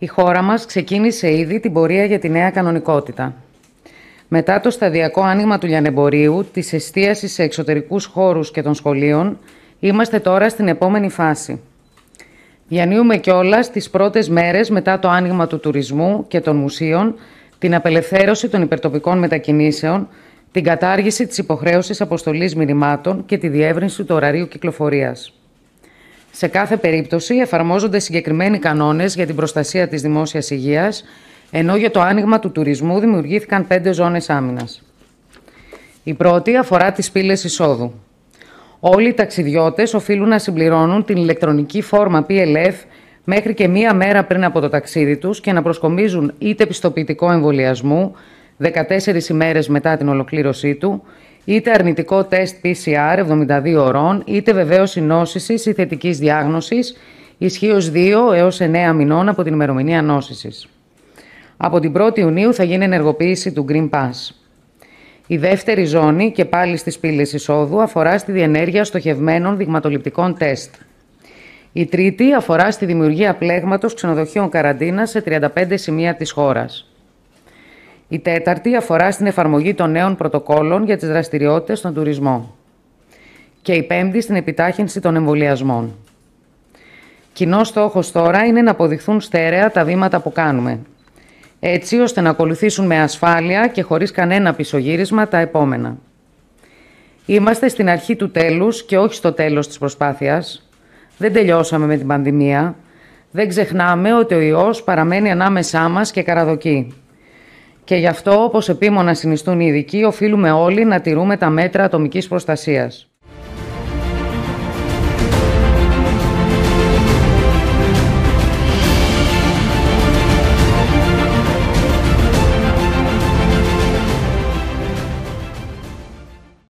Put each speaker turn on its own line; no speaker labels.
Η χώρα μας ξεκίνησε ήδη την πορεία για τη νέα κανονικότητα. Μετά το σταδιακό άνοιγμα του λιανεμπορίου, της εστίασης σε εξωτερικούς χώρους και των σχολείων, είμαστε τώρα στην επόμενη φάση. Διανύουμε κιόλας τις πρώτες μέρες μετά το άνοιγμα του τουρισμού και των μουσείων, την απελευθέρωση των υπερτοπικών μετακινήσεων, την κατάργηση της υποχρέωσης αποστολής μηνυμάτων και τη διεύρυνση του ωραρίου κυκλοφορίας. Σε κάθε περίπτωση εφαρμόζονται συγκεκριμένοι κανόνες... για την προστασία της δημόσιας υγείας... ενώ για το άνοιγμα του τουρισμού δημιουργήθηκαν πέντε ζώνες άμυνας. Η πρώτη αφορά τις πύλες εισόδου. Όλοι οι ταξιδιώτες οφείλουν να συμπληρώνουν την ηλεκτρονική φόρμα PLF μέχρι και μία μέρα πριν από το ταξίδι τους... και να προσκομίζουν είτε πιστοποιητικό εμβολιασμού 14 ημέρες μετά την ολοκλήρωσή του, είτε αρνητικό τεστ PCR 72 ωρών, είτε βεβαίωση νόσηση ή θετικής διάγνωσης, ισχύως 2 έω 9 μηνών από την ημερομηνία νόσησης. Από την 1η Ιουνίου θα γίνει ενεργοποίηση του Green Pass. Η δεύτερη ζώνη, και πάλι στις πύλες εισόδου, αφορά στη διενέργεια στοχευμένων δειγματοληπτικών τεστ. Η τρίτη αφορά στη δημιουργία πλέγματος ξενοδοχείων καραντίνας σε 35 σημεία της χώρας. Η τέταρτη αφορά στην εφαρμογή των νέων πρωτοκόλων για τις δραστηριότητες στον τουρισμό. Και η πέμπτη στην επιτάχυνση των εμβολιασμών. Κοινός στόχος τώρα είναι να αποδειχθούν στέρεα τα βήματα που κάνουμε, έτσι ώστε να ακολουθήσουν με ασφάλεια και χωρίς κανένα πισωγύρισμα τα επόμενα. Είμαστε στην αρχή του τέλους και όχι στο τέλος της προσπάθειας. Δεν τελειώσαμε με την πανδημία. Δεν ξεχνάμε ότι ο ιός παραμένει ανάμεσά μας και καραδοκεί. Και γι' αυτό, όπως επίμονα συνιστούν οι ειδικοί, οφείλουμε όλοι να τηρούμε τα μέτρα ατομικής προστασίας.